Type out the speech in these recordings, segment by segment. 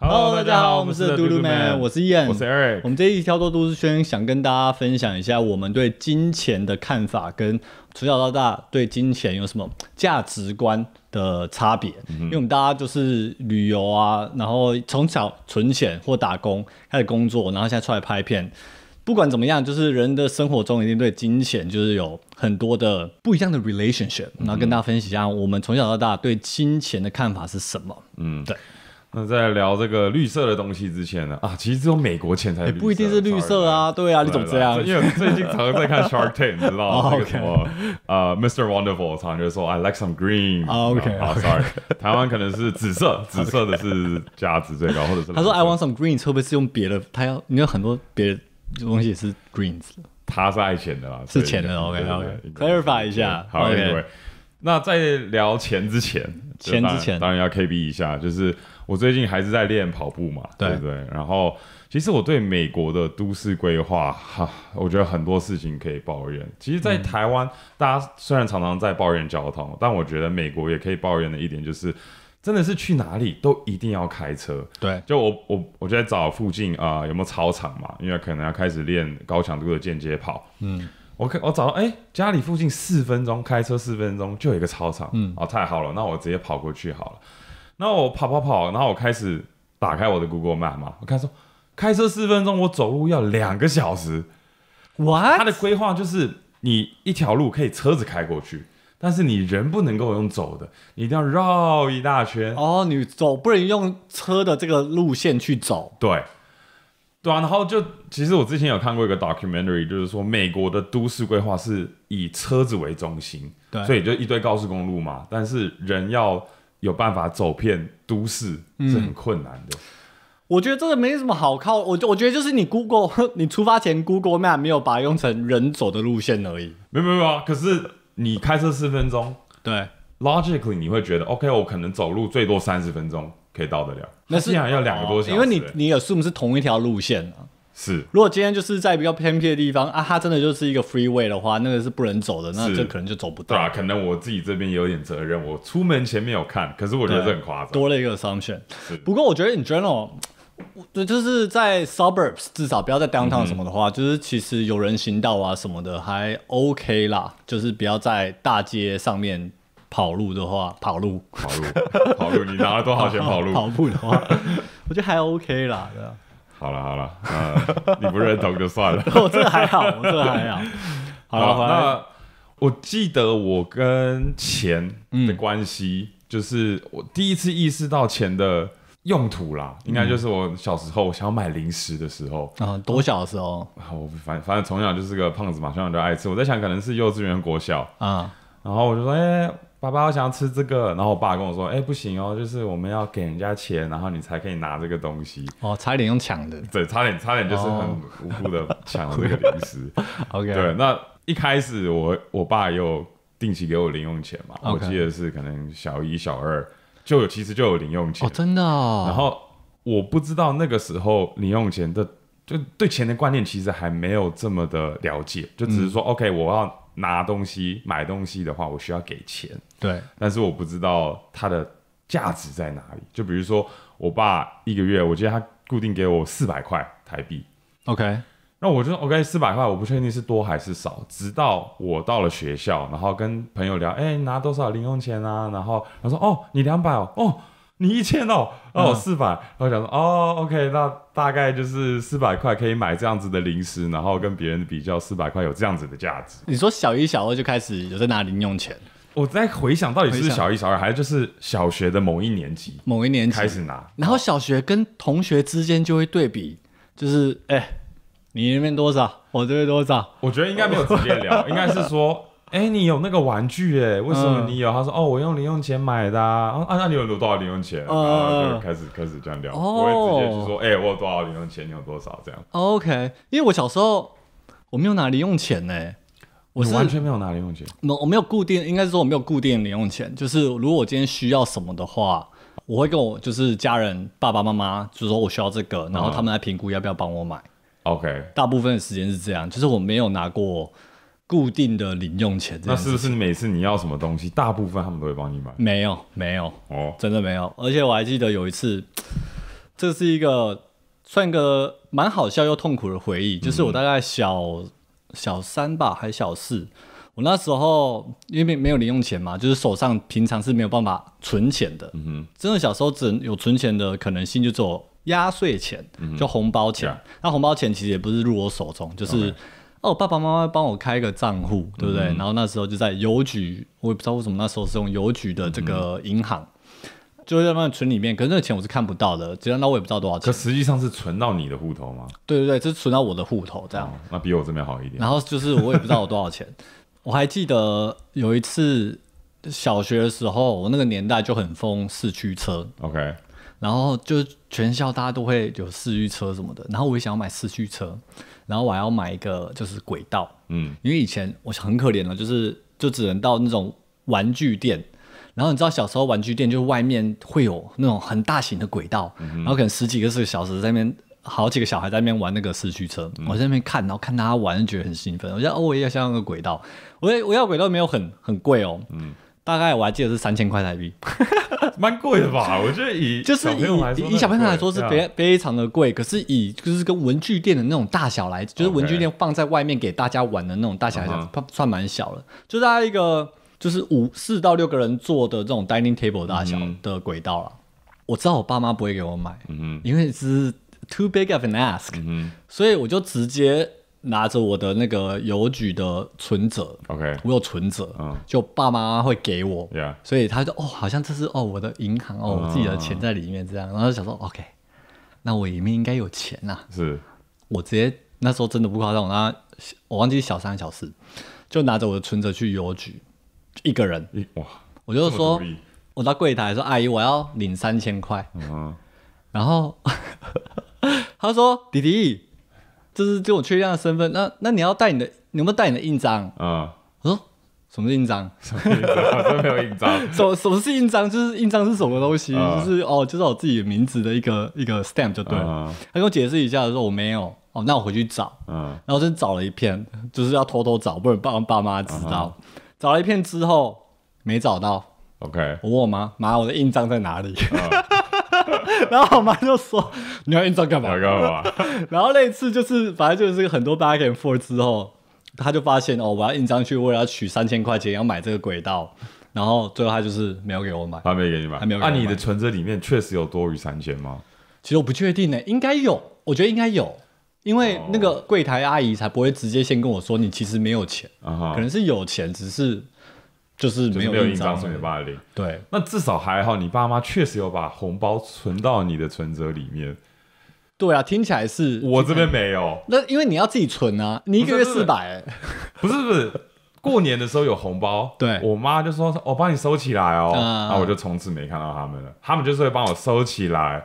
Hello，大家好，我们是 d 嘟 l Man，我是 Ian，我是 Eric。我们这一期叫做都市圈，想跟大家分享一下我们对金钱的看法，跟从小到大对金钱有什么价值观的差别。因为我们大家就是旅游啊，然后从小存钱或打工开始工作，然后现在出来拍片，不管怎么样，就是人的生活中一定对金钱就是有很多的不一样的 relationship。然后跟大家分析一下，我们从小到大对金钱的看法是什么？嗯，对。那在聊这个绿色的东西之前呢，啊，其实只有美国钱才不一定是绿色啊，对啊，你怎么这样？因为最近常常在看 s h a r k t a n 你知道吗？啊，m r Wonderful 常常就说 I like some green。OK，啊。Sorry，台湾可能是紫色，紫色的是价值最高，或者是他说 I want some green，会不会是用别的？他要你有很多别的东西是 greens，他是爱钱的啦，是钱的 OK OK，Clarify 一下，好 OK。那在聊钱之前，钱之前当然要 KB 一下，就是。我最近还是在练跑步嘛，对不对？然后其实我对美国的都市规划哈，我觉得很多事情可以抱怨。其实，在台湾，大家虽然常常在抱怨交通，但我觉得美国也可以抱怨的一点就是，真的是去哪里都一定要开车。对，就我我我就在找附近啊有没有操场嘛，因为可能要开始练高强度的间接跑。嗯，我我找哎家里附近四分钟开车四分钟就有一个操场。嗯，哦太好了，那我直接跑过去好了。然后我跑跑跑，然后我开始打开我的 Google Map 嘛，我看说开车四分钟，我走路要两个小时。What？它的规划就是你一条路可以车子开过去，但是你人不能够用走的，你一定要绕一大圈。哦，你走不能用车的这个路线去走。对，对啊。然后就其实我之前有看过一个 documentary，就是说美国的都市规划是以车子为中心，对，所以就一堆高速公路嘛，但是人要。有办法走遍都市是很困难的。我觉得这个没什么好靠，我就我觉得就是你 Google，你出发前 Google Map 没有把它用成人走的路线而已。没有没有啊，可是你开车四分钟，对，logically 你会觉得 OK，我可能走路最多三十分钟可以到得了。那是要两个多小时，因为你你有 sum 是同一条路线啊。是，如果今天就是在比较偏僻的地方啊，它真的就是一个 freeway 的话，那个是不能走的，那这可能就走不到。对啊，可能我自己这边有点责任，我出门前没有看，可是我觉得这很夸张。多了一个 assumption。不过我觉得，in general，对，就是在 suburbs 至少不要在 downtown 什么的话，就是其实有人行道啊什么的还 OK 啦，就是不要在大街上面跑路的话，跑路，跑路，跑路，你拿了多少钱跑路？跑步的话，我觉得还 OK 啦。好了好了，啊，你不认同就算了。我这个还好，我这个还好。好 了好了，我记得我跟钱的关系，就是我第一次意识到钱的用途啦，应该就是我小时候想要买零食的时候啊。多小的时候？啊，我反反正从小就是个胖子嘛，从小就爱吃。我在想，可能是幼稚园、国小啊，然后我就说，哎。爸爸，我想要吃这个。然后我爸跟我说：“哎，不行哦，就是我们要给人家钱，然后你才可以拿这个东西。”哦，差点用抢的。对，差点，差点就是很无辜的抢了这个零食。OK，对。那一开始我我爸也有定期给我零用钱嘛？我记得是可能小一、小二就有，其实就有零用钱。哦，真的。哦。然后我不知道那个时候零用钱的就对钱的观念其实还没有这么的了解，就只是说 OK，我要。拿东西买东西的话，我需要给钱。对，但是我不知道它的价值在哪里。就比如说，我爸一个月，我记得他固定给我四百块台币。OK，那我就 OK 四百块，我不确定是多还是少。直到我到了学校，然后跟朋友聊，哎，拿多少零用钱啊？然后他说，哦，你两百哦，哦。你一千哦，哦四百，然后想说哦，OK，那大概就是四百块可以买这样子的零食，然后跟别人比较，四百块有这样子的价值。你说小一、小二就开始有在拿零用钱？我在回想到底是小一、小二，还是就是小学的某一年级、某一年级开始拿？然后小学跟同学之间就会对比，就是哎，你那边多少？我这边多少？我觉得应该没有直接聊，应该是说。哎，你有那个玩具哎？为什么你有？他说哦，我用零用钱买的。啊。啊，那你有多少零用钱？然后就开始开始这样聊。不会直接就说哎，我有多少零用钱？你有多少这样？OK，因为我小时候我没有拿零用钱呢，我完全没有拿零用钱。没，我没有固定，应该是说我没有固定零用钱。就是如果我今天需要什么的话，我会跟我就是家人爸爸妈妈，就是说我需要这个，然后他们来评估要不要帮我买。OK，大部分的时间是这样，就是我没有拿过。固定的零用钱，那是不是每次你要什么东西，大部分他们都会帮你买？没有，没有，哦，真的没有。而且我还记得有一次，这是一个算个蛮好笑又痛苦的回忆，就是我大概小小三吧，还小四。我那时候因为没有零用钱嘛，就是手上平常是没有办法存钱的。嗯哼，真的小时候只能有存钱的可能性就有压岁钱，就红包钱。那红包钱其实也不是入我手中，就是。哦，爸爸妈妈帮我开一个账户，对不对？然后那时候就在邮局，我也不知道为什么那时候是用邮局的这个银行，就在那存里面。可是那钱我是看不到的，只要那我也不知道多少钱。可实际上是存到你的户头吗？对对对，这是存到我的户头，这样。那比我这边好一点。然后就是我也不知道我多少钱。我还记得有一次小学的时候，我那个年代就很疯四驱车，OK。然后就全校大家都会有四驱车什么的，然后我也想要买四驱车。然后我要买一个，就是轨道，嗯，因为以前我很可怜的，就是就只能到那种玩具店。然后你知道小时候玩具店就外面会有那种很大型的轨道，然后可能十几个四个小时在那边，好几个小孩在那边玩那个四驱车，我在那边看，然后看他玩就觉得很兴奋。我觉得哦，我也想要个轨道，我我要轨道没有很很贵哦，嗯。大概我还记得是三千块台币，蛮贵的吧？我觉得以就是以以小朋友来说是非非常的贵，可是以就是跟文具店的那种大小来，就是文具店放在外面给大家玩的那种大小来讲，算算蛮小了，就是一个就是五四到六个人坐的这种 dining table 大小的轨道了。我知道我爸妈不会给我买，因为是 too big of an ask，所以我就直接。拿着我的那个邮局的存折，OK，我有存折，就爸妈会给我，所以他就哦，好像这是哦我的银行哦，我自己的钱在里面这样，然后就想说 OK，那我里面应该有钱呐，是，我直接那时候真的不夸张，我忘记小三小四，就拿着我的存折去邮局，一个人哇，我就说，我到柜台说阿姨我要领三千块，然后 他说弟弟。就是就我确认的身份，那那你要带你的，你有没有带你的印章？嗯，我说什么印章？什么印章？没有印章。什什么是印章？就是印章是什么东西？就是哦，就是我自己的名字的一个一个 stamp 就对了。他跟我解释一下，说我没有。哦，那我回去找。嗯，然后就找了一片，就是要偷偷找，不然爸爸妈知道。找了一片之后没找到。OK，我问我妈，妈我的印章在哪里？然后我妈就说：“你要印章干嘛？”干嘛？然后那一次就是，反正就是很多 b a c k i n for 之后，他就发现哦，我要印章去，我要取三千块钱，要买这个轨道，然后最后他就是没有给我买。他没给你买。没有。那你的存折里面确实有多余三千吗？其实我不确定呢，应该有，我觉得应该有，因为那个柜台阿姨才不会直接先跟我说你其实没有钱，可能是有钱，只是。就是没有印章，是没办法领。对，那至少还好，你爸妈确实有把红包存到你的存折里面。对啊，听起来是我这边没有。那因为你要自己存啊，你一个月四百，不是不是，过年的时候有红包。对我妈就说：“我帮你收起来哦。”那我就从此没看到他们了。他们就是会帮我收起来。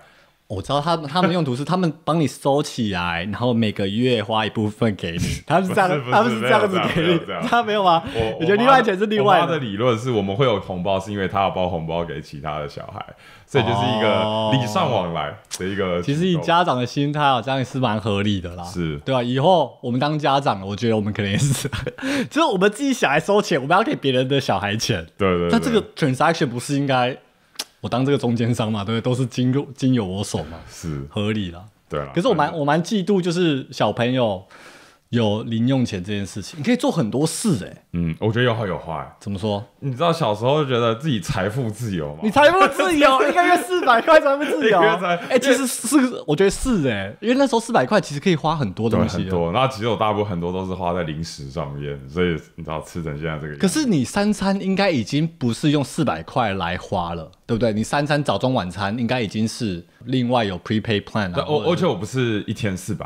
我知道他他们用途是，他们帮你收起来，然后每个月花一部分给你。他们是这样，他们是这样子给你，他没有吗？我觉得另外钱是另外。他的理论是我们会有红包，是因为他要包红包给其他的小孩，所以就是一个礼尚往来的一个。其实以家长的心态啊，这样也是蛮合理的啦。是对啊，以后我们当家长，我觉得我们可能也是，就是我们自己小孩收钱，我们要给别人的小孩钱。对对。但这个 transaction 不是应该？我当这个中间商嘛，对不对？都是经入经由我手嘛，是合理啦。对了。可是我蛮我蛮嫉妒，就是小朋友。有零用钱这件事情，你可以做很多事哎。嗯，我觉得有好有坏。怎么说？你知道小时候觉得自己财富自由吗？你财富自由，一个月四百块财富自由。哎，其实是我觉得是哎，因为那时候四百块其实可以花很多东西。很多。那其实我大部分很多都是花在零食上面，所以你知道吃成现在这个。可是你三餐应该已经不是用四百块来花了，对不对？你三餐早中晚餐应该已经是另外有 prepaid plan。但而而且我不是一天四百。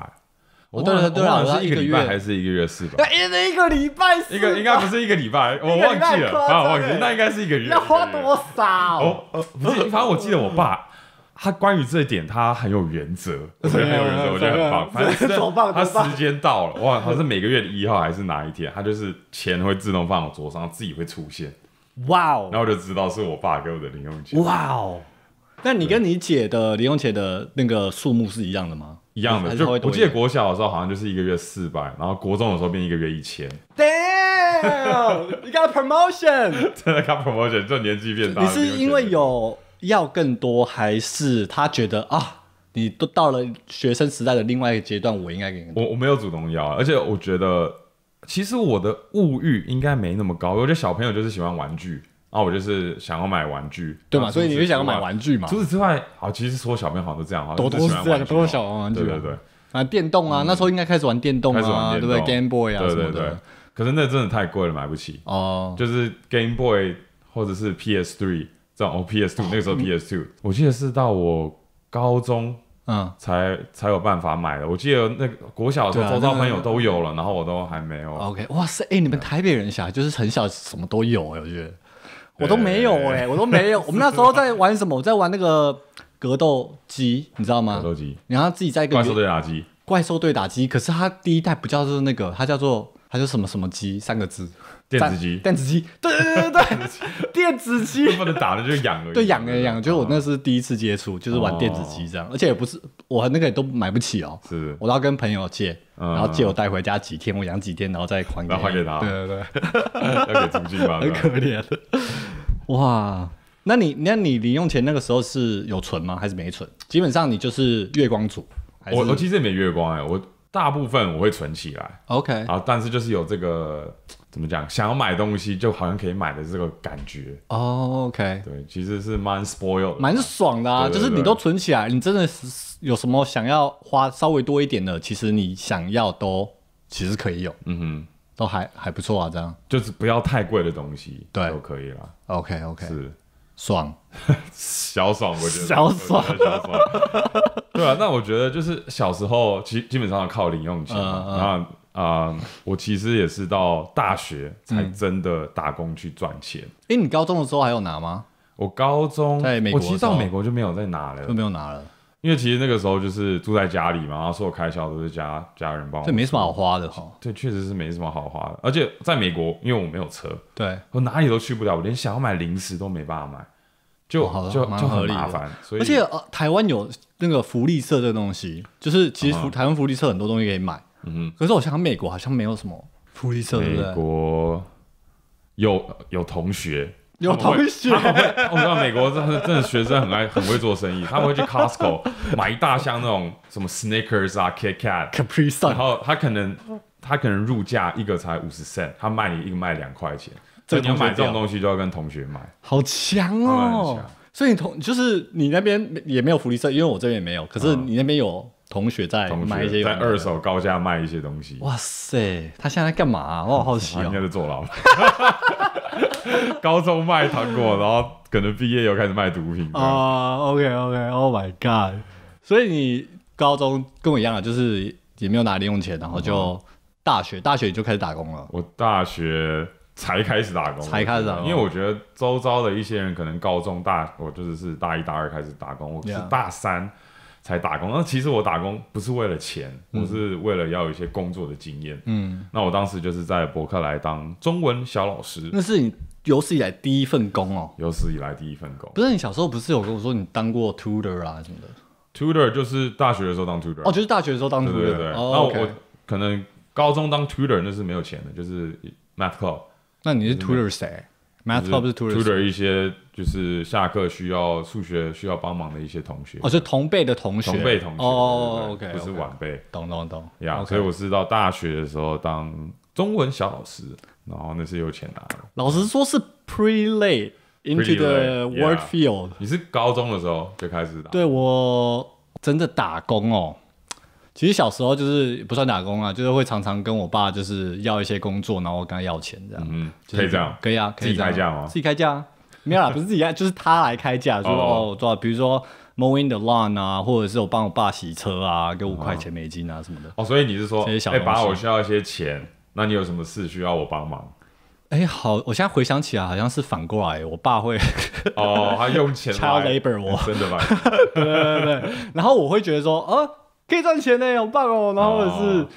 我忘了，是了，少？是一个礼拜还是一个月四百？那一个一个礼拜四一个应该不是一个礼拜，我忘记了忘我那应该是一个月。要花多少？哦，不是，反正我记得我爸他关于这一点他很有原则，我很有原则，我觉得很棒。反正他时间到了哇，他是每个月的一号还是哪一天？他就是钱会自动放我桌上，自己会出现。哇哦！然后我就知道是我爸给我的零用钱。哇哦！那你跟你姐的零用钱的那个数目是一样的吗？一样的，就我记得国小的时候好像就是一个月四百，然后国中的时候变一个月一千。Damn！你 got promotion？真的 got promotion？这年纪变大，你是因为有要更多，还是他觉得啊，你都到了学生时代的另外一个阶段，我应该给你。我我没有主动要，而且我觉得其实我的物欲应该没那么高。我觉得小朋友就是喜欢玩具。啊，我就是想要买玩具，对嘛？所以你就想要买玩具嘛。除此之外，好，其实说小朋友好像都这样，都都多小玩玩具，对对对。啊，电动啊，那时候应该开始玩电动啊，对不对？Game Boy 啊，对么对。可是那真的太贵了，买不起。哦。就是 Game Boy 或者是 PS Three 这种，哦，PS Two，那个时候 PS Two，我记得是到我高中，嗯，才才有办法买的。我记得那国小的时候，朋友都有了，然后我都还没有。OK，哇塞，哎，你们台北人小，就是很小什么都有，哎，我觉得。我都没有哎，我都没有。我们那时候在玩什么？我在玩那个格斗机，你知道吗？格斗机，然后自己在一个怪兽对打机，怪兽对打机。可是它第一代不叫做那个，它叫做。他就什么什么机三个字，电子机，电子机，对对对对对，电子机，不能打的就养了，对养了养，就是我那是第一次接触，就是玩电子机这样，而且也不是我那个都买不起哦，是，我都要跟朋友借，然后借我带回家几天，我养几天，然后再还给还给他，对对对，还 给金靖很可怜。哇，那你那你零用钱那个时候是有存吗？还是没存？基本上你就是月光族，我我其实也没月光哎，我。大部分我会存起来，OK，啊，但是就是有这个怎么讲，想要买东西就好像可以买的这个感觉，哦，OK，对，其实是蛮 spoiled，蛮爽的，啊就是你都存起来，你真的是有什么想要花稍微多一点的，其实你想要都其实可以有，嗯哼，都还还不错啊，这样就是不要太贵的东西，对，都可以了，OK，OK，是。爽，小爽我觉得小爽小爽，对啊，那我觉得就是小时候基基本上靠零用钱，然后啊，我其实也是到大学才真的打工去赚钱。哎，你高中的时候还有拿吗？我高中在美，我其实到美国就没有再拿了，就没有拿了。因为其实那个时候就是住在家里嘛，然后所有开销都是家家人帮我。这没什么好花的哈。对，确实是没什么好花的，而且在美国，因为我没有车，对，我哪里都去不了，我连想要买零食都没办法买，就就就很麻烦。所以，而且呃，台湾有那个福利社这个东西，就是其实台台湾福利社很多东西可以买，嗯可是我想美国好像没有什么福利社，美国有有同学。有同学，我知道美国真的真的学生很爱很会做生意，他们会去 Costco 买一大箱那种什么 Snickers 啊 Kit Kat，然后他可能他可能入价一个才五十 cent，他卖你一个卖两块钱。你要买这种东西就要跟同学买，好强哦！所以你同就是你那边也没有福利社，因为我这边也没有，可是你那边有。同学在买一些在二手高价卖一些东西。哇塞，他现在干嘛？我 好好奇啊。应该是坐牢。高中卖糖果，然后可能毕业又开始卖毒品。啊，OK OK，Oh my God！所以你高中跟我一样啊，就是也没有拿零用钱，然后就大学大学就开始打工了。我大学才开始打工，才开始。打工，因为我觉得周遭的一些人可能高中大，我就是是大一大二开始打工，我是大三。才打工，那其实我打工不是为了钱，我是为了要有一些工作的经验。嗯，那我当时就是在伯克莱当中文小老师。那是你有史以来第一份工哦，有史以来第一份工。不是你小时候不是有跟我说你当过 tutor 啊什么的？tutor 就是大学的时候当 tutor，哦，就是大学的时候当 tutor，对对对。那我可能高中当 tutor 那是没有钱的，就是 math c l u b 那你是 tutor 谁？Math Club 是 tutor 一些就是下课需要数学需要帮忙的一些同学，哦，是同辈的同学，同辈同学，哦，OK，不是晚辈，懂懂懂，呀，所以我是到大学的时候当中文小老师，然后那是有钱拿的。老实说是 Pre l a t e into the work field。你是高中的时候就开始打？对，我真的打工哦。其实小时候就是不算打工啊，就是会常常跟我爸就是要一些工作，然后跟他要钱这样。嗯，可以这样，可以啊，自己开价吗？自己开价，没有啦，不是自己开，就是他来开价，说哦，做比如说 mowing the lawn 啊，或者是我帮我爸洗车啊，给五块钱美金啊什么的。哦，所以你是说，哎，爸，我需要一些钱，那你有什么事需要我帮忙？哎，好，我现在回想起来，好像是反过来，我爸会哦，他用钱来 labor 我，真的吗？对对对，然后我会觉得说，哦。可以赚钱呢，好棒哦！然后是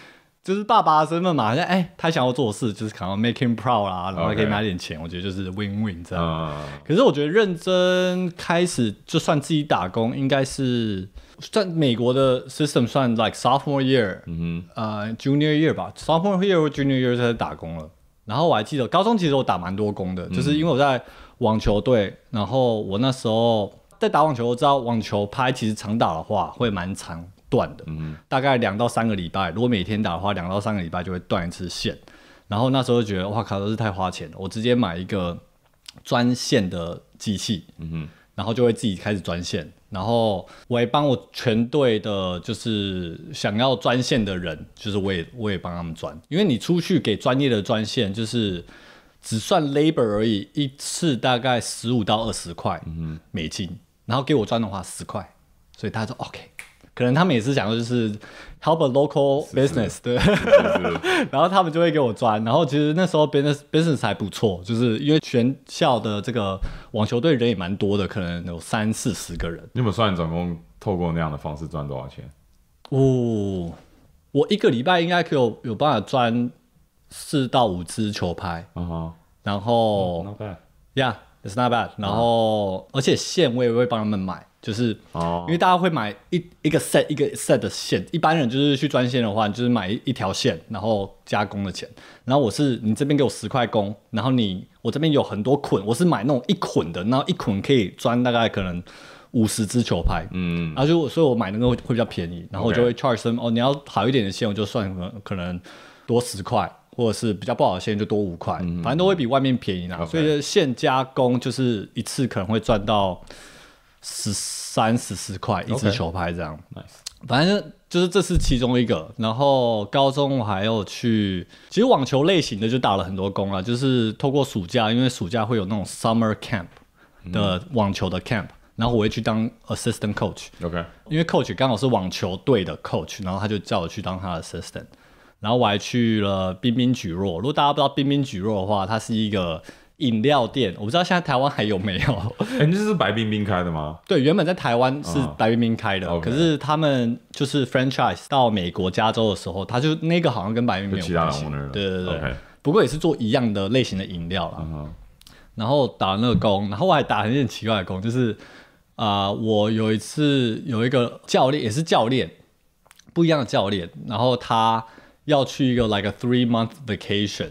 就是爸爸的身份嘛，好像哎，他想要做事就是可能 making proud 啦，然后可以拿点钱，我觉得就是 win win 这样。可是我觉得认真开始，就算自己打工，应该是算美国的 system 算 like sophomore year，嗯呃 junior year 吧，sophomore year 或 junior year 就开始打工了。然后我还记得高中其实我打蛮多工的，就是因为我在网球队，然后我那时候在打网球，我知道网球拍其实长打的话会蛮长。断的，大概两到三个礼拜。如果每天打的话，两到三个礼拜就会断一次线。然后那时候觉得，哇靠，都是太花钱了。我直接买一个专线的机器，嗯哼，然后就会自己开始专线。然后我也帮我全队的，就是想要专线的人，就是我也我也帮他们转，因为你出去给专业的专线，就是只算 labor 而已，一次大概十五到二十块，嗯哼，美金。然后给我钻的话，十块，所以大家说 OK。可能他们也是想说，就是 help a local business，对。然后他们就会给我赚。然后其实那时候 business business 还不错，就是因为全校的这个网球队人也蛮多的，可能有三四十个人。你有算总共透过那样的方式赚多少钱？哦，我一个礼拜应该可有有办法赚四到五支球拍啊。然后，not bad，Yeah，it's not bad。然后，而且线我也会帮他们买。就是哦，因为大家会买一一个 set 一个 set 的线，一般人就是去专线的话，就是买一一条线，然后加工的钱。然后我是你这边给我十块工，然后你我这边有很多捆，我是买那种一捆的，然后一捆可以装大概可能五十支球拍，嗯，然后就所以我买那个会比较便宜，然后我就会 charge 哦，你要好一点的线我就算可能可能多十块，或者是比较不好的线就多五块，反正都会比外面便宜啦。所以线加工就是一次可能会赚到。十三、十四块一支球拍这样，反正就是这是其中一个。然后高中我还有去，其实网球类型的就打了很多工了。就是透过暑假，因为暑假会有那种 summer camp 的网球的 camp，然后我会去当 assistant coach。OK，因为 coach 刚好是网球队的 coach，然后他就叫我去当他的 assistant。然后我还去了冰冰举弱。如果大家不知道冰冰举弱的话，它是一个。饮料店，我不知道现在台湾还有没有？哎，这是白冰冰开的吗？对，原本在台湾是白冰冰开的，可是他们就是 franchise 到美国加州的时候，他就那个好像跟白冰冰有关系。对对对，不过也是做一样的类型的饮料了。然后打那个工，然后我还打很奇怪的工，就是啊，我有一次有一个教练，也是教练，不一样的教练，然后他要去一个 like a three month vacation，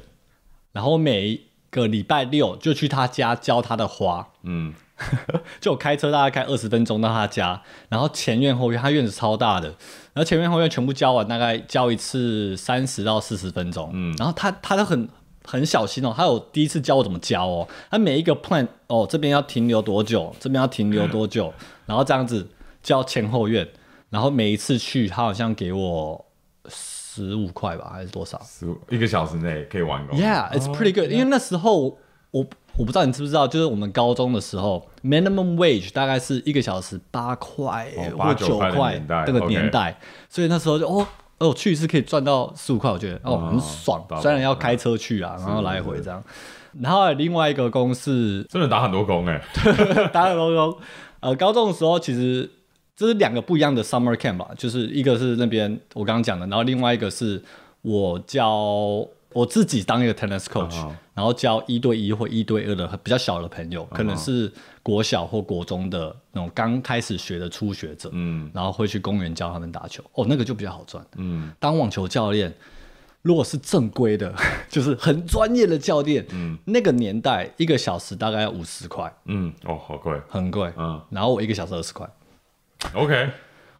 然后每个礼拜六就去他家浇他的花，嗯，就开车大概开二十分钟到他家，然后前院后院他院子超大的，然后前院后院全部浇完，大概浇一次三十到四十分钟，嗯，然后他他都很很小心哦，他有第一次教我怎么浇哦，他每一个 plan 哦这边要停留多久，这边要停留多久，然后这样子浇前后院，然后每一次去他好像给我。十五块吧，还是多少？十五，一个小时内可以完工。Yeah, it's pretty good. 因为那时候我我不知道你知不知道，就是我们高中的时候，minimum wage 大概是一个小时八块或九块那个年代，所以那时候就哦哦去一次可以赚到十五块，我觉得哦很爽。虽然要开车去啊，然后来回这样，然后另外一个工是真的打很多工哎，打很多工。呃，高中的时候其实。这是两个不一样的 summer camp 吧，就是一个是那边我刚刚讲的，然后另外一个是我教我自己当一个 tennis coach，然后教一对一或一对二的比较小的朋友，可能是国小或国中的那种刚开始学的初学者，嗯，然后会去公园教他们打球，哦，那个就比较好赚，嗯，当网球教练，如果是正规的，就是很专业的教练，嗯，那个年代一个小时大概要五十块，嗯，哦，好贵，很贵，嗯，然后我一个小时二十块。O.K.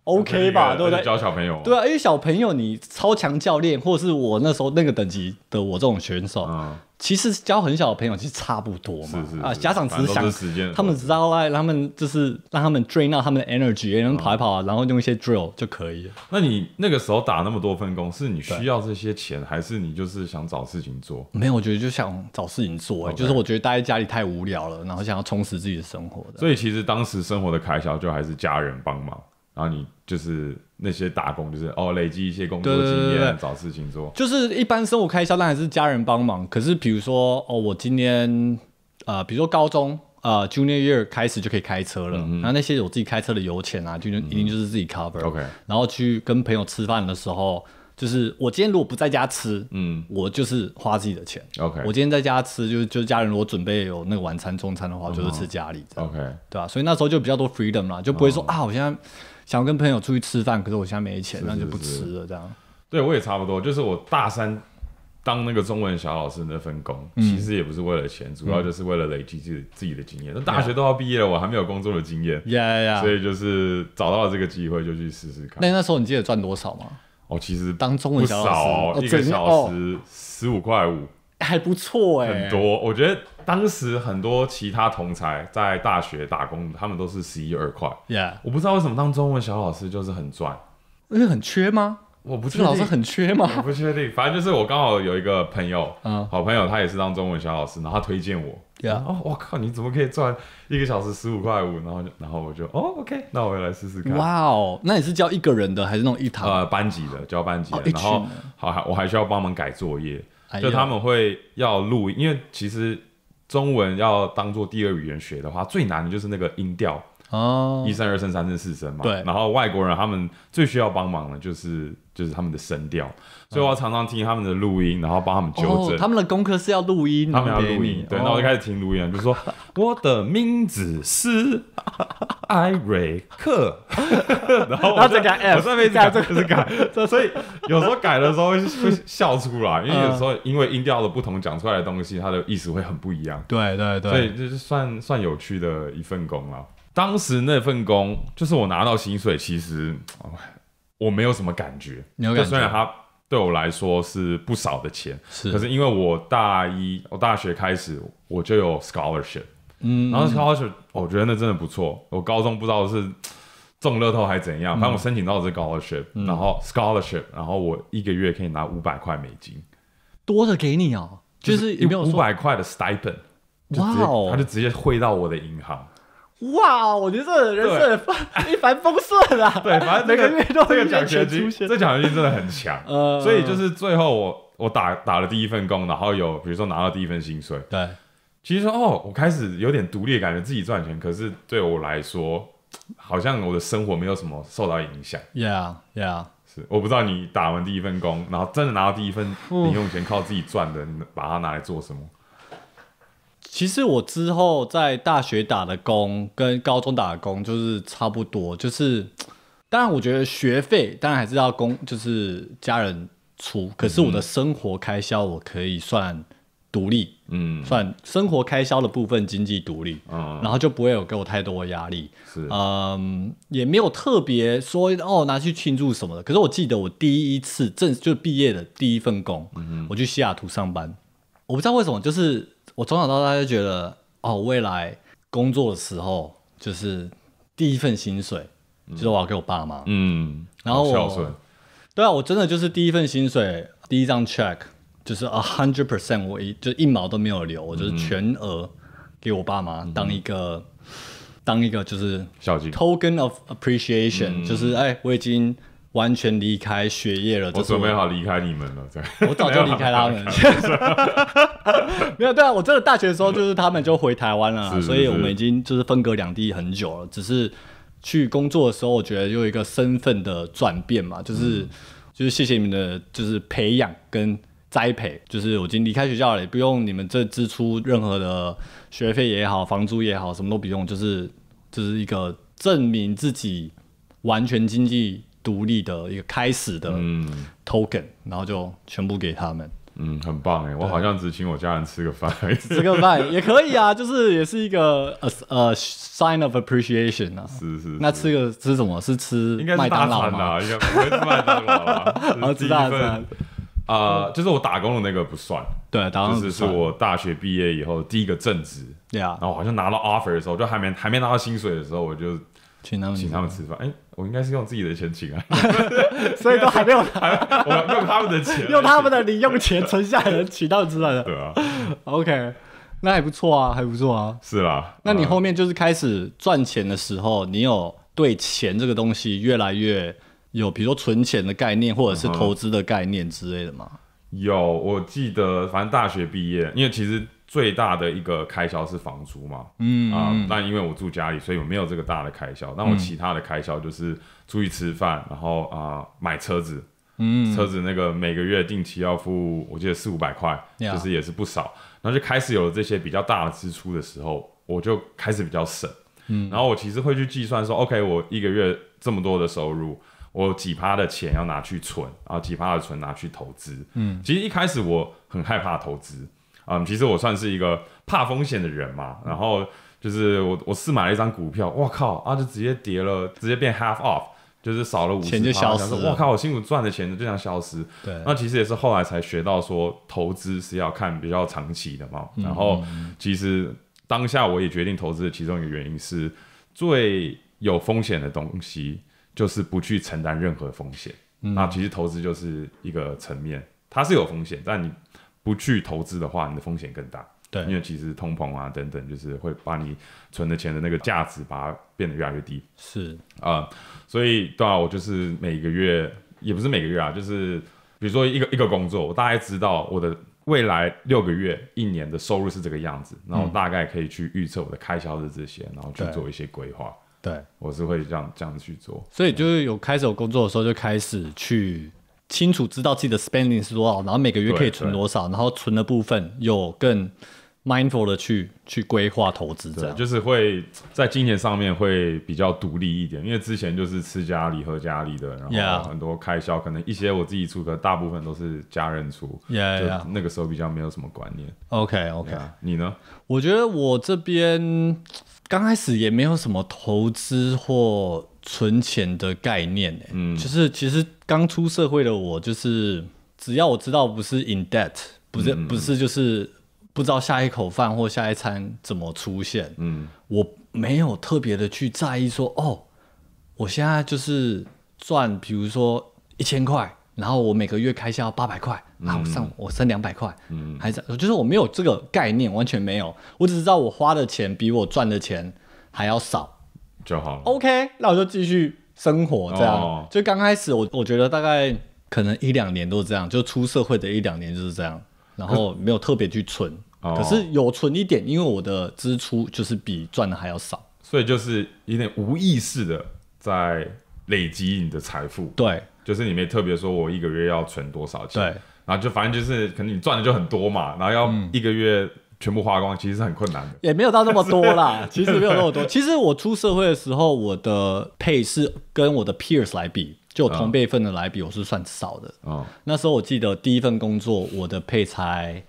O.K. 吧，对不对？教小朋友，对啊，因为小朋友你超强教练，或者是我那时候那个等级的我这种选手。其实交很小的朋友其实差不多嘛，啊家长只是想，他们只知道哎，他们就是让他们 drain 到他们的 energy，也能跑一跑啊，然后用一些 drill 就可以。那你那个时候打那么多份工，是你需要这些钱，还是你就是想找事情做？没有，我觉得就想找事情做，就是我觉得待在家里太无聊了，然后想要充实自己的生活。所以其实当时生活的开销就还是家人帮忙。然后你就是那些打工，就是哦，累积一些工作经验，找事情做。就是一般生活开销，当然还是家人帮忙。可是比如说哦，我今天啊，比如说高中啊，Junior Year 开始就可以开车了。嗯。然后那些我自己开车的油钱啊，就就一定就是自己 cover。OK。然后去跟朋友吃饭的时候，就是我今天如果不在家吃，嗯，我就是花自己的钱。OK。我今天在家吃，就是就是家人如果准备有那个晚餐、中餐的话，就是吃家里。OK。对吧？所以那时候就比较多 freedom 啦，就不会说啊，我现在。想跟朋友出去吃饭，可是我现在没钱，那就不吃了。这样，对我也差不多。就是我大三当那个中文小老师那份工，其实也不是为了钱，主要就是为了累积自自己的经验。那大学都要毕业了，我还没有工作的经验，所以就是找到了这个机会就去试试看。那那时候你记得赚多少吗？哦，其实当中文小，一个小时十五块五，还不错哎，很多，我觉得。当时很多其他同才在大学打工，他们都是十一二块。Yeah，我不知道为什么当中文小老师就是很赚，而且很缺吗？我不确定，很缺吗？不确定，反正就是我刚好有一个朋友，嗯，好朋友，他也是当中文小老师，然后他推荐我。Yeah，哦，我靠，你怎么可以赚一个小时十五块五？然后就，然后我就，哦，OK，那我来试试看。哇哦，那你是教一个人的，还是那种一堂呃班级的，教班级，然后好，我还需要帮忙改作业，就他们会要录，因为其实。中文要当做第二语言学的话，最难的就是那个音调。哦，一声二声三声四声嘛。对，然后外国人他们最需要帮忙的，就是就是他们的声调，所以我常常听他们的录音，然后帮他们纠正。他们的功课是要录音，他们要录音，对，那我就开始听录音，就说我的名字是 艾瑞克，然后他在再改，我上面讲这个改，所以有时候改的时候会会笑出来，因为有时候因为音调的不同，讲出来的东西，它的意思会很不一样。对对对，所以这是算算有趣的一份工了。当时那份工就是我拿到薪水，其实我没有什么感觉。虽然它对我来说是不少的钱，是，可是因为我大一，我大学开始我就有 scholarship，嗯，然后 scholarship 我觉得那真的不错。我高中不知道是中乐透还怎样，反正我申请到这 scholarship，然后 scholarship，然后我一个月可以拿五百块美金，多的给你哦，就是有五百块的 stipend，哇，他就直接汇到我的银行。哇，我觉得这人生一帆风顺啊！对，反正每个月都有奖金，这奖金真的很强。呃，所以就是最后我我打打了第一份工，然后有比如说拿到第一份薪水。对，其实哦，我开始有点独立，感觉自己赚钱。可是对我来说，好像我的生活没有什么受到影响。Yeah, yeah。是，我不知道你打完第一份工，然后真的拿到第一份零用钱靠自己赚的，你把它拿来做什么？其实我之后在大学打的工跟高中打的工就是差不多，就是当然我觉得学费当然还是要供，就是家人出，可是我的生活开销我可以算独立，嗯，算生活开销的部分经济独立，嗯，然后就不会有给我太多压力，是，嗯，也没有特别说哦拿去庆祝什么的。可是我记得我第一次正就毕业的第一份工，我去西雅图上班，我不知道为什么就是。我从小到大就觉得，哦，未来工作的时候，就是第一份薪水，就是我要给我爸妈。嗯，然后我，对啊，我真的就是第一份薪水，第一张 check，就是 a hundred percent，我一就一毛都没有留，我就是全额给我爸妈当一个，当一个就是 t o k e n of appreciation，就是哎，我已经。完全离开学业了，我准备好离开你们了。这我早就离开他们。没有 对啊，我真的大学的时候就是他们就回台湾了，所以我们已经就是分隔两地很久了。只是去工作的时候，我觉得又一个身份的转变嘛，就是就是谢谢你们的，就是培养跟栽培，就是我已经离开学校了，也不用你们这支出任何的学费也好，房租也好，什么都不用，就是就是一个证明自己完全经济。独立的一个开始的 token，然后就全部给他们。嗯，很棒哎，我好像只请我家人吃个饭，吃个饭也可以啊，就是也是一个呃呃 sign of appreciation 啊。是是。那吃个吃什么？是吃麦当劳吗？应该麦当劳了。吃 大餐。啊，就是我打工的那个不算。对，就是是我大学毕业以后第一个正职。对啊。然后好像拿到 offer 的时候，就还没还没拿到薪水的时候，我就。请他们请他们吃饭，哎，我应该是用自己的钱请啊，所以都还没有拿，我用他们的钱，用他们的零用钱存下来，能取到吃的，对啊，OK，那还不错啊，还不错啊，是啦，那你后面就是开始赚钱的时候，你有对钱这个东西越来越有，比如说存钱的概念，或者是投资的概念之类的吗？有，我记得反正大学毕业，因为其实。最大的一个开销是房租嘛，嗯啊，那因为我住家里，所以我没有这个大的开销。那我其他的开销就是出去吃饭，然后啊买车子，嗯，车子那个每个月定期要付，我记得四五百块，就是也是不少。然后就开始有了这些比较大的支出的时候，我就开始比较省，嗯，然后我其实会去计算说，OK，我一个月这么多的收入，我几趴的钱要拿去存，然后几趴的存拿去投资，嗯，其实一开始我很害怕投资。嗯，其实我算是一个怕风险的人嘛，然后就是我我试买了一张股票，我靠啊，就直接跌了，直接变 half off，就是少了五十。钱就消失了。我靠，我辛苦赚的钱就这样消失。对。那其实也是后来才学到说，投资是要看比较长期的嘛。然后其实当下我也决定投资，的其中一个原因是最有风险的东西就是不去承担任何风险。嗯。那其实投资就是一个层面，它是有风险，但你。不去投资的话，你的风险更大。对，因为其实通膨啊等等，就是会把你存的钱的那个价值，把它变得越来越低。是啊，所以对啊，我就是每个月，也不是每个月啊，就是比如说一个一个工作，我大概知道我的未来六个月、一年的收入是这个样子，然后大概可以去预测我的开销是这些，然后去做一些规划。对，我是会这样这样子去做。所以就是有开始有工作的时候，就开始去。清楚知道自己的 spending 是多少，然后每个月可以存多少，然后存的部分有更 mindful 的去去规划投资这样，就是会在金钱上面会比较独立一点，因为之前就是吃家里喝家里的，然后很多开销可能一些我自己出的，大部分都是家人出，就那个时候比较没有什么观念。OK OK，你呢？我觉得我这边刚开始也没有什么投资或存钱的概念，嗯，就是其实。刚出社会的我，就是只要我知道不是 in debt，不是不是就是不知道下一口饭或下一餐怎么出现。嗯，我没有特别的去在意说，哦，我现在就是赚，比如说一千块，然后我每个月开销八百块，然我剩我剩两百块，嗯，还是就是我没有这个概念，完全没有，我只知道我花的钱比我赚的钱还要少，就好了。OK，那我就继续。生活这样，就刚开始我我觉得大概可能一两年都是这样，就出社会的一两年就是这样，然后没有特别去存，可是有存一点，因为我的支出就是比赚的还要少，所以就是有点无意识的在累积你的财富，对，就是你没特别说我一个月要存多少钱，对，然后就反正就是可能你赚的就很多嘛，然后要一个月。全部花光其实是很困难的，也没有到那么多啦。其实没有那么多。其实我出社会的时候，我的配是跟我的 peers 来比，就同辈份的来比，我是算少的。哦，那时候我记得第一份工作，我的配才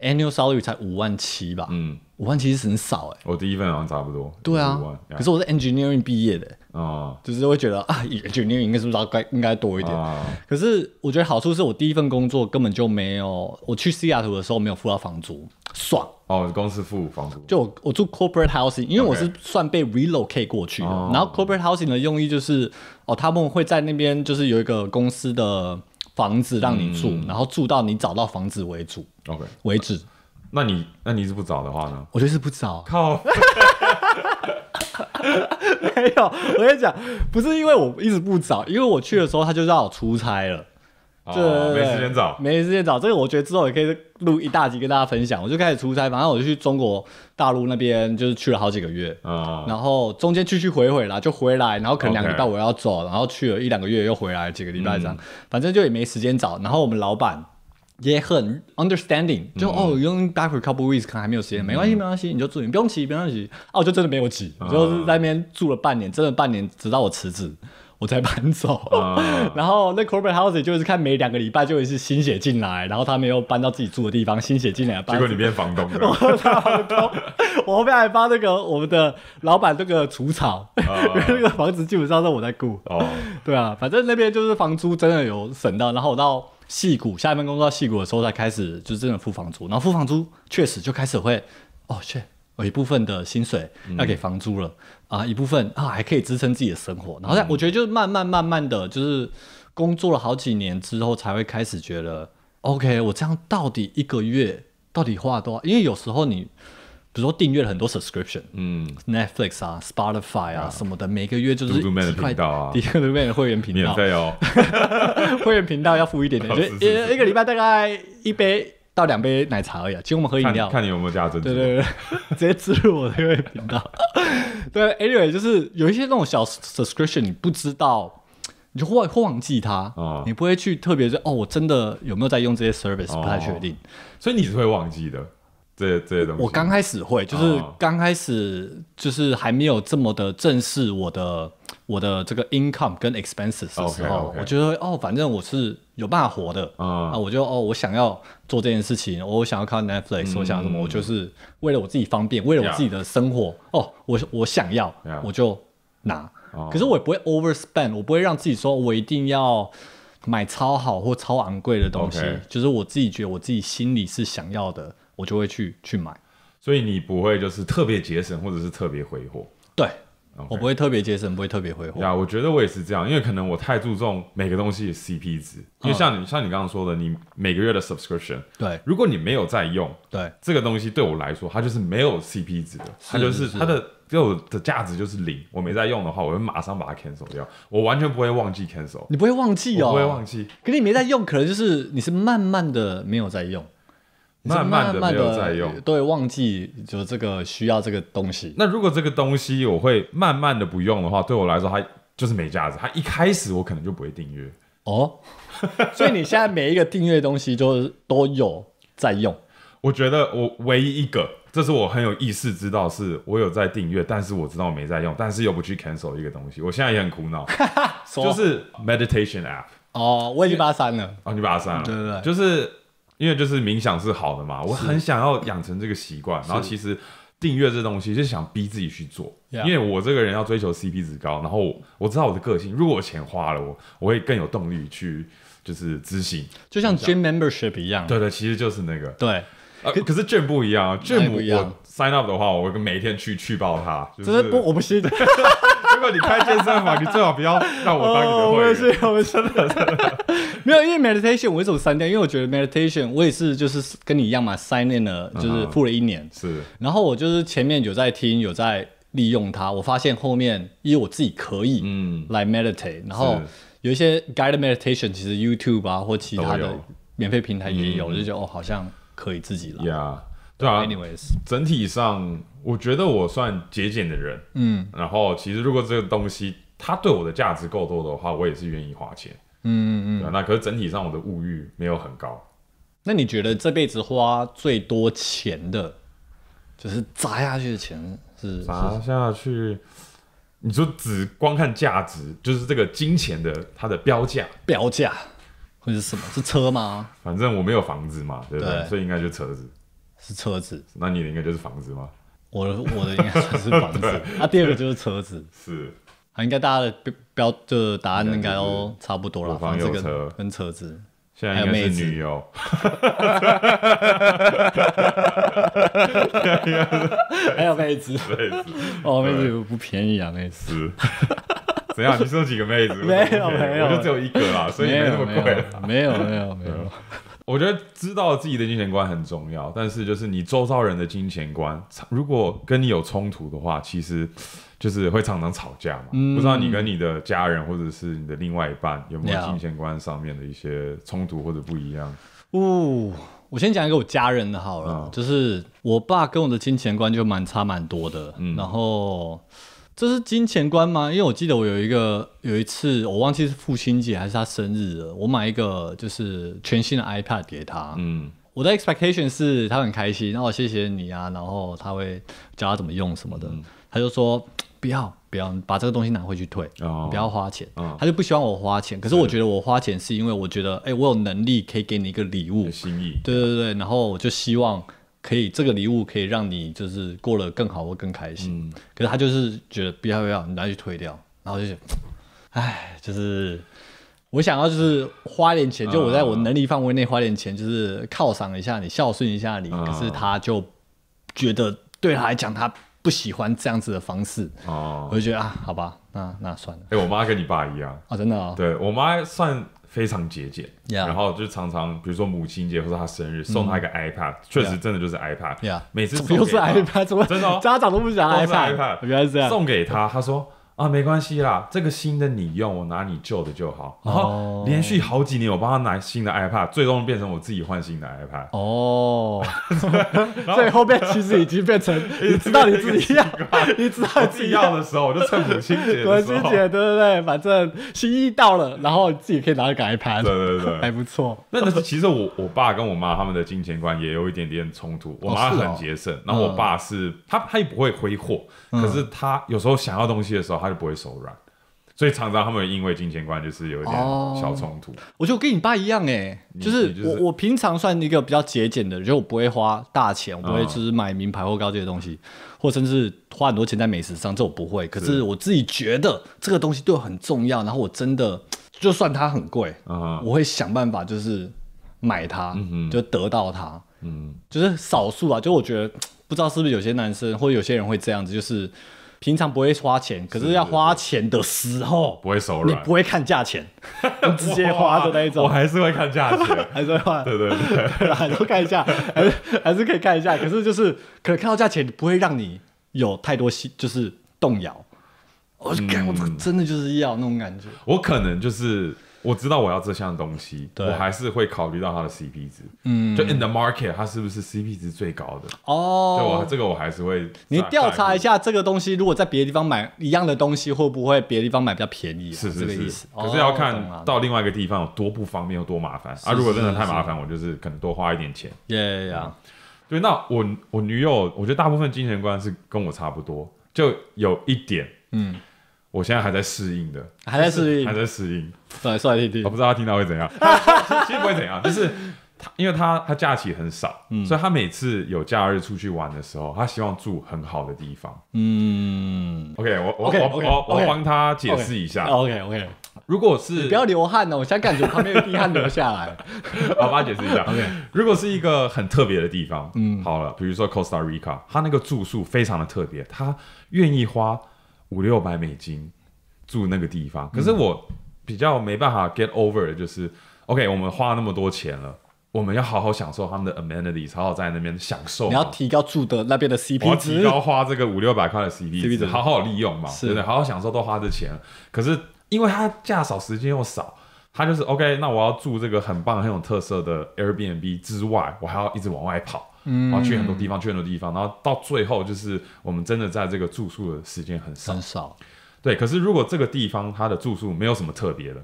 annual salary 才五万七吧？嗯，五万七是很少哎。我第一份好像差不多。对啊，可是我是 engineering 毕业的。哦，就是会觉得啊，九年应该是不知道该应该多一点。可是我觉得好处是我第一份工作根本就没有，我去西雅图的时候没有付到房租，爽。哦，公司付房租，就我住 corporate housing，因为我是算被 relocate 过去的。然后 corporate housing 的用意就是，哦，他们会在那边就是有一个公司的房子让你住，然后住到你找到房子为主，OK，为止。那你那你是不找的话呢？我就是不找，靠。没有，我跟你讲，不是因为我一直不找，因为我去的时候他就让我出差了，对，没时间找，没时间找。这个我觉得之后也可以录一大集跟大家分享。我就开始出差，反正我就去中国大陆那边，就是去了好几个月，嗯，然后中间去去回回了，就回来，然后可能两个礼拜我要走，然后去了一两个月又回来几个礼拜这样，反正就也没时间找。然后我们老板。也很 understanding，就哦，用待会儿 couple weeks 可能还没有时间，没关系，没关系，你就住，你不用急，不用急。哦，就真的没有挤，就是在那边住了半年，真的半年，直到我辞职，我才搬走。然后那 corporate house 就是看每两个礼拜就一次新血进来，然后他们又搬到自己住的地方，新血进来。结果你变房东了，我后面还帮那个我们的老板那个除草，因为 那个房子基本上是我在雇。哦，对啊，反正那边就是房租真的有省到，然后我到。戏骨下一份工作，戏骨的时候才开始，就是真的付房租，然后付房租确实就开始会，哦去，我一部分的薪水要给房租了啊，一部分啊还可以支撑自己的生活，然后我觉得就是慢慢慢慢的就是工作了好几年之后，才会开始觉得 O K，我这样到底一个月到底花多，少？因为有时候你。比如说订阅了很多 subscription，嗯，Netflix 啊，Spotify 啊，什么的，每个月就是几块 d i s n 员频道 免费哦，会员频道要付一点点，就一个礼拜大概一杯到两杯奶茶而已，请我们喝饮料，看你有没有加珍珠，对对对，直接植入我的会员频道。对，Anyway，就是有一些那种小 subscription，你不知道，你就会忘记它，你不会去特别说哦，我真的有没有在用这些 service，不太确定，所以你是会忘记的。这这些东西，我刚开始会，就是刚开始就是还没有这么的正视我的我的这个 income 跟 expenses 的时候，我觉得哦，反正我是有办法活的啊，我就哦，我想要做这件事情，我我想要看 Netflix，我想要什么，我就是为了我自己方便，为了我自己的生活，哦，我我想要，我就拿，可是我也不会 overspend，我不会让自己说我一定要买超好或超昂贵的东西，就是我自己觉得我自己心里是想要的。我就会去去买，所以你不会就是特别节省，或者是特别挥霍。对，我不会特别节省，不会特别挥霍。对我觉得我也是这样，因为可能我太注重每个东西的 CP 值。因为像你，像你刚刚说的，你每个月的 subscription，对，如果你没有在用，对，这个东西对我来说它就是没有 CP 值的，它就是它的有的价值就是零。我没在用的话，我会马上把它 cancel 掉，我完全不会忘记 cancel。你不会忘记哦，不会忘记。可是你没在用，可能就是你是慢慢的没有在用。慢慢的，没有在用，对，忘记，就是这个需要这个东西。那如果这个东西我会慢慢的不用的话，对我来说它就是没价值。它一开始我可能就不会订阅。哦，所以你现在每一个订阅东西就是都有在用。我觉得我唯一一个，这是我很有意识知道是我有在订阅，但是我知道我没在用，但是又不去 cancel 一个东西，我现在也很苦恼。就是 meditation app。哦，我已经把它删了。哦，你把它删了。对对对。就是。因为就是冥想是好的嘛，我很想要养成这个习惯。然后其实订阅这东西就是想逼自己去做，因为我这个人要追求 CP 值高。然后我知道我的个性，如果钱花了，我我会更有动力去就是执行，就像 Gym membership 一样。对对，其实就是那个对。可是券不一样，券不一样。Sign up 的话，我每天去去爆它，就是不我不信。你开健身房，你最好不要让我当你的会员。哦，是真的，真的。没有，因为 meditation 我一直删掉，因为我觉得 meditation 我也是就是跟你一样嘛，sign in 了就是付了一年。是。然后我就是前面有在听，有在利用它，我发现后面因为我自己可以嗯来 meditate，然后有一些 guided meditation，其实 YouTube 啊或其他的免费平台也有，就觉得哦好像可以自己了。对啊，整体上我觉得我算节俭的人，嗯，然后其实如果这个东西它对我的价值够多的话，我也是愿意花钱，嗯嗯嗯。那可是整体上我的物欲没有很高。那你觉得这辈子花最多钱的，就是砸下去的钱是砸下去？你说只光看价值，就是这个金钱的它的标价标价会是什么？是车吗？反正我没有房子嘛，对不对？所以应该就车子。是车子，那你的应该就是房子吗？我的我的应该算是房子，那第二个就是车子，是，应该大家的标标就答案应该都差不多了，房子跟车子，现在应该是女友，还有妹子，妹子，哦妹子不便宜啊妹子，怎样？你说几个妹子？没有没有，我就只有一个啦，所以没那么贵，没有没有没有。我觉得知道自己的金钱观很重要，但是就是你周遭人的金钱观，如果跟你有冲突的话，其实就是会常常吵架嘛。不知道你跟你的家人或者是你的另外一半有没有金钱观上面的一些冲突或者不一样？哦，我先讲一个我家人的好了，就是我爸跟我的金钱观就蛮差蛮多的，然后。这是金钱观吗？因为我记得我有一个有一次，我忘记是父亲节还是他生日了，我买一个就是全新的 iPad 给他。嗯，我的 expectation 是他很开心，然后谢谢你啊，然后他会教他怎么用什么的。他就说不要不要把这个东西拿回去退，不要花钱，他就不希望我花钱。可是我觉得我花钱是因为我觉得，哎，我有能力可以给你一个礼物，心意。对对对对，然后我就希望。可以，这个礼物可以让你就是过得更好或更开心。可是他就是觉得不要不要，你拿去退掉。然后就是，就是我想要就是花点钱，就我在我能力范围内花点钱，就是犒赏一下你，孝顺一下你。可是他就觉得对他来讲，他不喜欢这样子的方式。哦，我就觉得啊，好吧，那那算了。哎，我妈跟你爸一样啊，真的啊。对我妈算。非常节俭，然后就常常比如说母亲节或者他生日送他一个 iPad，确实真的就是 iPad，每次都是 iPad，真的家长都不想 iPad，原来是这样，送给他，他说。啊，没关系啦，这个新的你用，我拿你旧的就好。然后连续好几年，我帮他拿新的 iPad，最终变成我自己换新的 iPad。哦，所以后面其实 已经变成你知道你自己要，你知道自己要的时候，我就趁母亲节、母亲节，对对对，反正心意到了，然后自己可以拿一改 iPad，对对对，还不错。那其实我我爸跟我妈他们的金钱观也有一点点冲突，我妈很节省，然后我爸是他他也不会挥霍，可是他有时候想要东西的时候。他就不会手软，所以常常他们因为金钱观就是有一点小冲突。我就跟你爸一样哎，就是我我平常算一个比较节俭的，就我不会花大钱，我不会就是买名牌或高这些东西，或甚至花很多钱在美食上，这我不会。可是我自己觉得这个东西对我很重要，然后我真的就算它很贵，我会想办法就是买它，就得到它。嗯，就是少数啊，就我觉得不知道是不是有些男生或有些人会这样子，就是。平常不会花钱，可是要花钱的时候不会手软，你不会看价钱，直接花的那一种。我还是会看价钱，还是会看，对对，还是看一下，还还是可以看一下。可是就是可能看到价钱，不会让你有太多心，就是动摇。我感我真的就是要那种感觉。我可能就是。我知道我要这项东西，我还是会考虑到它的 CP 值，嗯，就 in the market 它是不是 CP 值最高的哦？对我这个我还是会，你调查一下这个东西，如果在别的地方买一样的东西，会不会别的地方买比较便宜？是是是，可是要看到另外一个地方有多不方便，有多麻烦啊！如果真的太麻烦，我就是可能多花一点钱。耶呀，对，那我我女友，我觉得大部分金钱观是跟我差不多，就有一点，嗯。我现在还在适应的，还在适应，还在适应。对，帅弟弟，我不知道他听到会怎样。其实不会怎样，就是他，因为他他假期很少，所以他每次有假日出去玩的时候，他希望住很好的地方。嗯，OK，我我我我我帮他解释一下。OK OK，如果是不要流汗哦，我现在感觉旁边有汗流下来。我 帮他解释一下。OK，如果是一个很特别的地方，嗯，好了，比如说 Costa Rica，他那个住宿非常的特别，他愿意花。五六百美金住那个地方，可是我比较没办法 get over 的就是，OK，我们花那么多钱了，我们要好好享受他们的 amenities，好好在那边享受。你要提高住的那边的 CP 值，提高花这个五六百块的 CP 值，好好利用嘛，对不对？好好享受都花这钱，可是因为它价少，时间又少，它就是 OK，那我要住这个很棒、很有特色的 Airbnb 之外，我还要一直往外跑。嗯，然后去很多地方，去很多地方，然后到最后就是我们真的在这个住宿的时间很少，很少。对，可是如果这个地方它的住宿没有什么特别的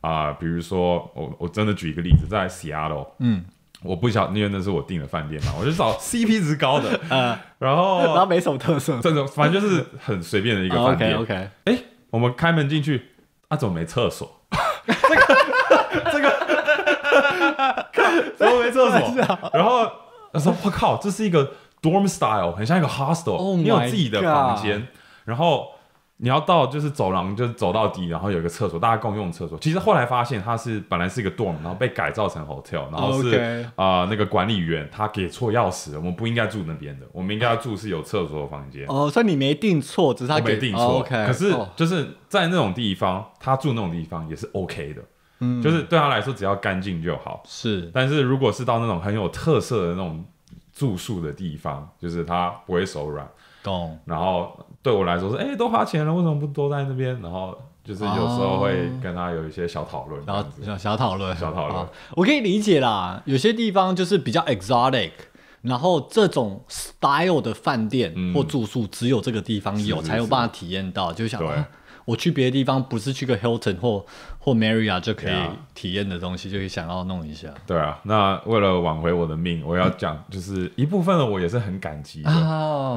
啊，比如说我我真的举一个例子，在 Seattle，嗯，我不想因为那是我订的饭店嘛，我就找 CP 值高的，嗯，然后 然后没什么特色，这种反正就是很随便的一个饭店。OK OK，哎，我们开门进去，啊，怎么没厕所？这个这个，怎么没厕所？然后。他说：“我靠，这是一个 dorm style，很像一个 hostel，你有自己的房间，然后你要到就是走廊，就走到底，然后有一个厕所，大家共用厕所。其实后来发现，它是本来是一个 dorm，然后被改造成 hotel，然后是啊，那个管理员他给错钥匙，我们不应该住那边的，我们应该住是有厕所的房间。哦，所以你没定错，只是他没定错。可是就是在那种地方，他住那种地方也是 OK 的。”就是对他来说，只要干净就好。是，但是如果是到那种很有特色的那种住宿的地方，就是他不会手软。懂。然后对我来说，是，哎，都花钱了，为什么不都在那边？然后就是有时候会跟他有一些小讨论。然后小讨论，小讨论。我可以理解啦，有些地方就是比较 exotic，然后这种 style 的饭店或住宿，只有这个地方有，才有办法体验到，就想。我去别的地方，不是去个 Hilton 或或 Marriott 就可以体验的东西，就是想要弄一下。对啊，那为了挽回我的命，我要讲，就是一部分的我也是很感激的，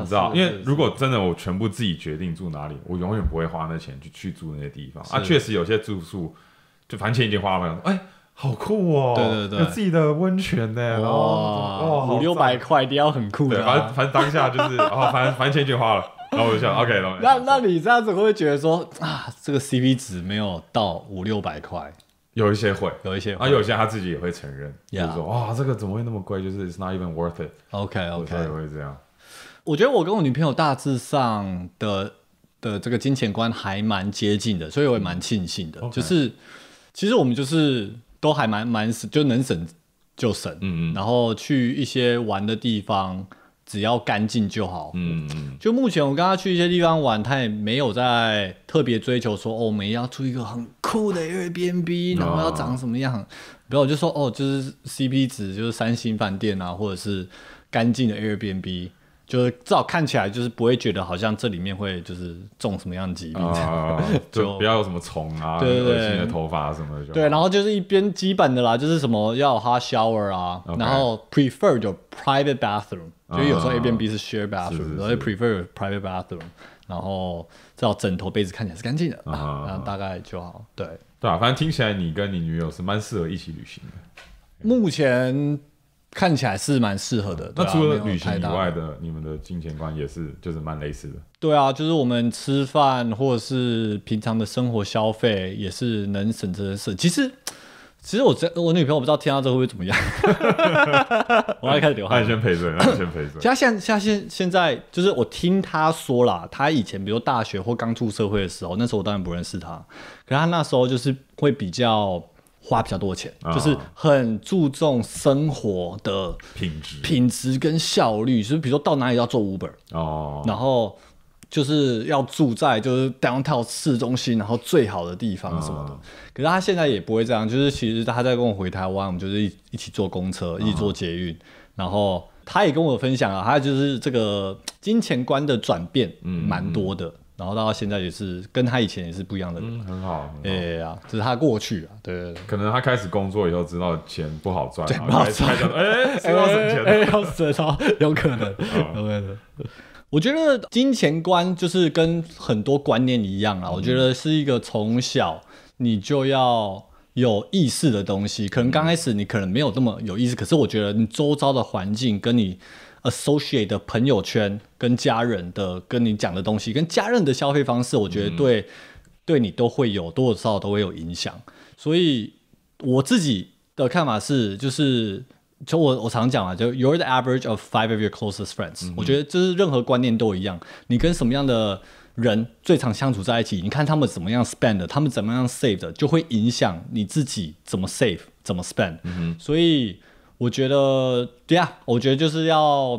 你知道，因为如果真的我全部自己决定住哪里，我永远不会花那钱去去住那些地方。啊，确实有些住宿，就反正钱已经花了，哎，好酷哦，对对对，有自己的温泉呢，哦，五六百块定要很酷的，反正反正当下就是，哦，反正反正钱已花了。然后就想 o k 那那你这样子会觉得说啊，这个 CP 值没有到五六百块，有一些会，有一些，啊，有些他自己也会承认，就是说啊，这个怎么会那么贵？就是 It's not even worth it，OK，OK，他也会这样。我觉得我跟我女朋友大致上的的这个金钱观还蛮接近的，所以我也蛮庆幸的。就是其实我们就是都还蛮蛮省，就能省就省，嗯嗯，然后去一些玩的地方。只要干净就好。嗯嗯，就目前我跟他去一些地方玩，他也没有在特别追求说哦，我们要住一个很酷的 Airbnb，然后要长什么样。不要我就说哦，就是 CP 值，就是三星饭店啊，或者是干净的 Airbnb。就是至少看起来就是不会觉得好像这里面会就是中什么样的疾病，就不要有什么虫啊、恶心的头发什么的。对，然后就是一边基本的啦，就是什么要 hot shower 啊，然后 prefer 就 private bathroom，就有时候 a 边 b b 是 share bathroom，然后 prefer private bathroom，然后至少枕头被子看起来是干净的，啊、后大概就好。对，对啊，反正听起来你跟你女友是蛮适合一起旅行的。目前。看起来是蛮适合的。那除了旅行以外的，你们的金钱观也是就是蛮类似的。对啊，就是我们吃饭或者是平常的生活消费也是能省则省。其实，其实我我女朋友不知道听到这会不会怎么样，我要开始流。汗。先赔罪，你先赔罪。其实像现现在就是我听他说啦，他以前比如大学或刚出社会的时候，那时候我当然不认识他，可他那时候就是会比较。花比较多钱，就是很注重生活的品质、品质跟效率。就是比如说到哪里要做 Uber 哦，然后就是要住在就是 downtown 市中心，然后最好的地方什么的。可是他现在也不会这样，就是其实他在跟我回台湾，我们就是一一起坐公车，一起坐捷运，然后他也跟我分享啊，他就是这个金钱观的转变，嗯，蛮多的。然后到现在也是跟他以前也是不一样的人，很好。哎呀，这是他过去啊，对对对。可能他开始工作以后知道钱不好赚，对，不好赚。哎，哎，要省钱，哎，要省钞，有可能，有可能。我觉得金钱观就是跟很多观念一样啊，我觉得是一个从小你就要有意识的东西。可能刚开始你可能没有这么有意识，可是我觉得你周遭的环境跟你。associate 的朋友圈跟家人的跟你讲的东西，跟家人的消费方式，我觉得对对你都会有多多少少都会有影响。所以我自己的看法是，就是从我我常讲啊，就 you're the average of five of your closest friends。我觉得就是任何观念都一样，你跟什么样的人最常相处在一起，你看他们怎么样 spend，他们怎么样 save，的，就会影响你自己怎么 save，怎么 spend。所以。我觉得对啊，我觉得就是要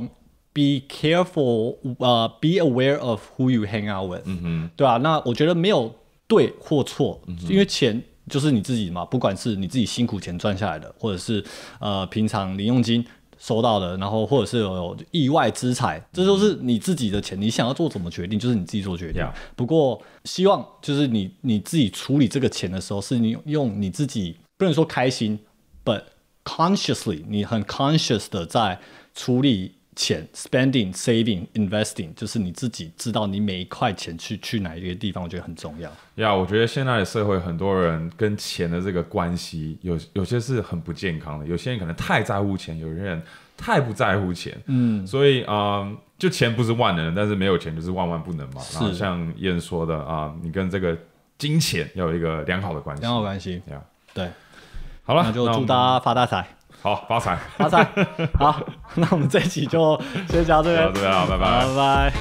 be careful，呃，be aware of who you hang out with，嗯哼，对啊，那我觉得没有对或错，因为钱就是你自己嘛，不管是你自己辛苦钱赚下来的，或者是呃平常零用金收到的，然后或者是有意外之财，这都是你自己的钱。你想要做怎么决定，就是你自己做决定。不过希望就是你你自己处理这个钱的时候，是你用你自己不能说开心本。Consciously，你很 conscious 的在处理钱，spending，saving，investing，就是你自己知道你每一块钱去去哪一个地方，我觉得很重要。对我觉得现在的社会很多人跟钱的这个关系，有有些是很不健康的，有些人可能太在乎钱，有些人太不在乎钱。嗯。所以啊，就钱不是万能，但是没有钱就是万万不能嘛。是。像燕说的啊，你跟这个金钱要有一个良好的关系，良好关系。对。好了，那就祝大家发大财。好，发财，发财。好，那我们这一期就先聊这边，好，拜拜，拜拜。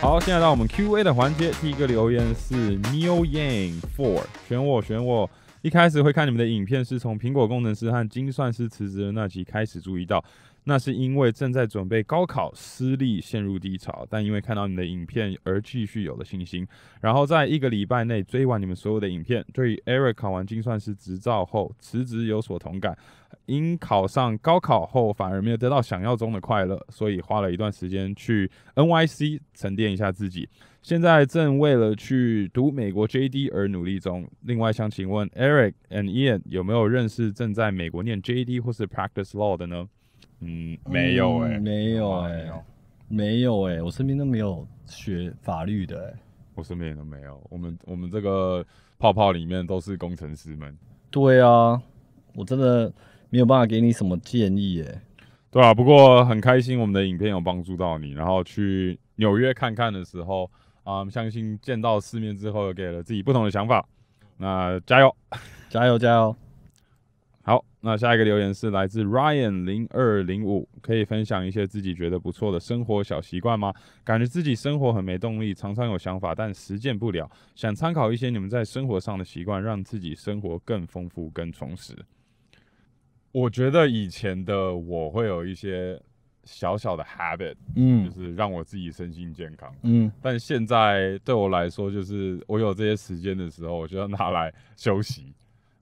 好，现在到我们 Q A 的环节。第一个留言是 New Yang Four，选我，选我。一开始会看你们的影片，是从苹果工程师和精算师辞职的那集开始注意到。那是因为正在准备高考，失利陷入低潮，但因为看到你的影片而继续有了信心。然后在一个礼拜内追完你们所有的影片。对于 Eric 考完精算师执照后辞职有所同感，因考上高考后反而没有得到想要中的快乐，所以花了一段时间去 NYC 沉淀一下自己。现在正为了去读美国 JD 而努力中。另外想请问 Eric and Ian 有没有认识正在美国念 JD 或是 Practice Law 的呢？嗯，没有哎，没有哎，没有哎，我身边都没有学法律的哎，我身边都没有，我们我们这个泡泡里面都是工程师们。对啊，我真的没有办法给你什么建议哎。对啊，不过很开心我们的影片有帮助到你，然后去纽约看看的时候啊，相信见到世面之后又给了自己不同的想法。那加油，加油，加油！那下一个留言是来自 Ryan 零二零五，可以分享一些自己觉得不错的生活小习惯吗？感觉自己生活很没动力，常常有想法但实践不了，想参考一些你们在生活上的习惯，让自己生活更丰富、更充实。我觉得以前的我会有一些小小的 habit，嗯，就是让我自己身心健康，嗯，但现在对我来说，就是我有这些时间的时候，我就要拿来休息，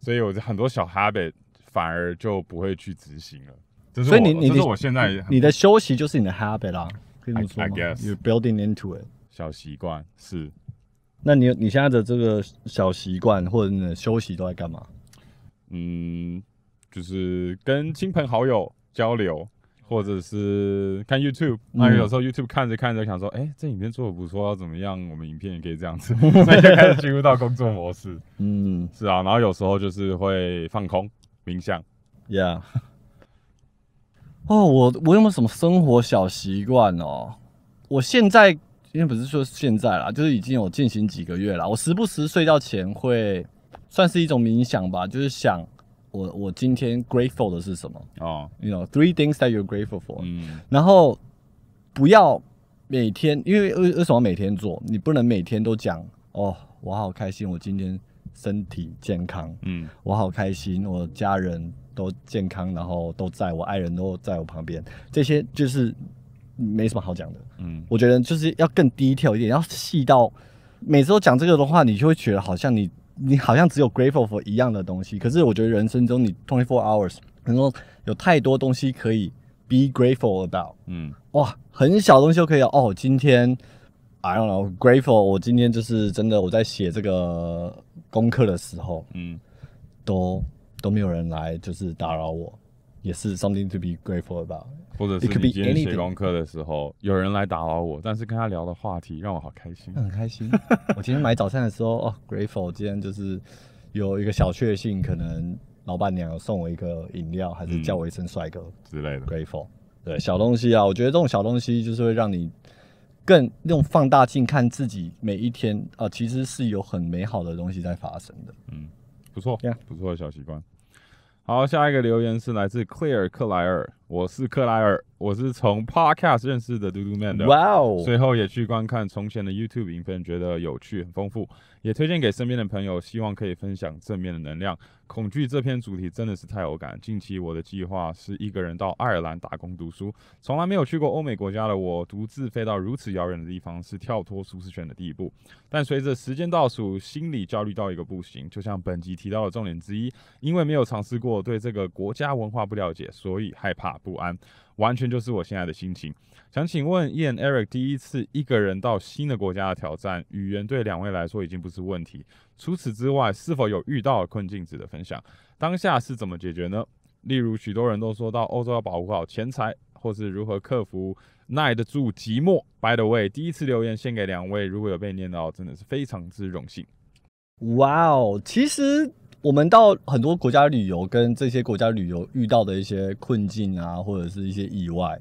所以我就很多小 habit。反而就不会去执行了，所以你你，这是我现在你的休息就是你的 habit 啦，跟你说，I, guess you're building into it 小习惯是。那你你现在的这个小习惯或者你的休息都在干嘛？嗯，就是跟亲朋好友交流，或者是看 YouTube。那有时候 YouTube 看着看着想说，哎，这影片做的不错，怎么样？我们影片也可以这样子，那 就开始进入到工作模式。嗯，是啊，然后有时候就是会放空。冥想，Yeah。哦，我我有没有什么生活小习惯哦？我现在因为不是说现在啦，就是已经有进行几个月了。我时不时睡觉前会算是一种冥想吧，就是想我我今天 grateful 的是什么哦？你 know three things that you r e grateful for。嗯。然后不要每天，因为为为什么每天做？你不能每天都讲哦，我好开心，我今天。身体健康，嗯，我好开心，我家人都健康，然后都在，我爱人都在我旁边，这些就是没什么好讲的，嗯，我觉得就是要更低调一点，要细到每次都讲这个的话，你就会觉得好像你你好像只有 grateful for 一样的东西，可是我觉得人生中你 twenty four hours，能够有太多东西可以 be grateful about，嗯，哇，很小东西就可以哦，今天。I don't know grateful，我今天就是真的我在写这个功课的时候，嗯，都都没有人来就是打扰我，也是 something to be grateful about。或者是今天写功课的时候有人来打扰我，但是跟他聊的话题让我好开心，很开心。我今天买早餐的时候哦，grateful，今天就是有一个小确幸，可能老板娘送我一个饮料，还是叫我一声帅哥之类的，grateful。对，小东西啊，我觉得这种小东西就是会让你。更用放大镜看自己每一天，呃，其实是有很美好的东西在发生的。嗯，不错，对不错的小习惯。好，下一个留言是来自 Clear 克莱尔。我是克莱尔，我是从 Podcast 认识的嘟嘟 Man 的，随后也去观看从前的 YouTube 影片，觉得有趣、很丰富，也推荐给身边的朋友，希望可以分享正面的能量。恐惧这篇主题真的是太有感。近期我的计划是一个人到爱尔兰打工读书，从来没有去过欧美国家的我，独自飞到如此遥远的地方，是跳脱舒适圈的第一步。但随着时间倒数，心里焦虑到一个不行，就像本集提到的重点之一，因为没有尝试过，对这个国家文化不了解，所以害怕。不安，完全就是我现在的心情。想请问燕 Eric，第一次一个人到新的国家的挑战，语言对两位来说已经不是问题。除此之外，是否有遇到困境值得分享？当下是怎么解决呢？例如，许多人都说到欧洲要保护好钱财，或是如何克服耐得住寂寞。By the way，第一次留言献给两位，如果有被念到，真的是非常之荣幸。哇哦，其实。我们到很多国家旅游，跟这些国家旅游遇到的一些困境啊，或者是一些意外，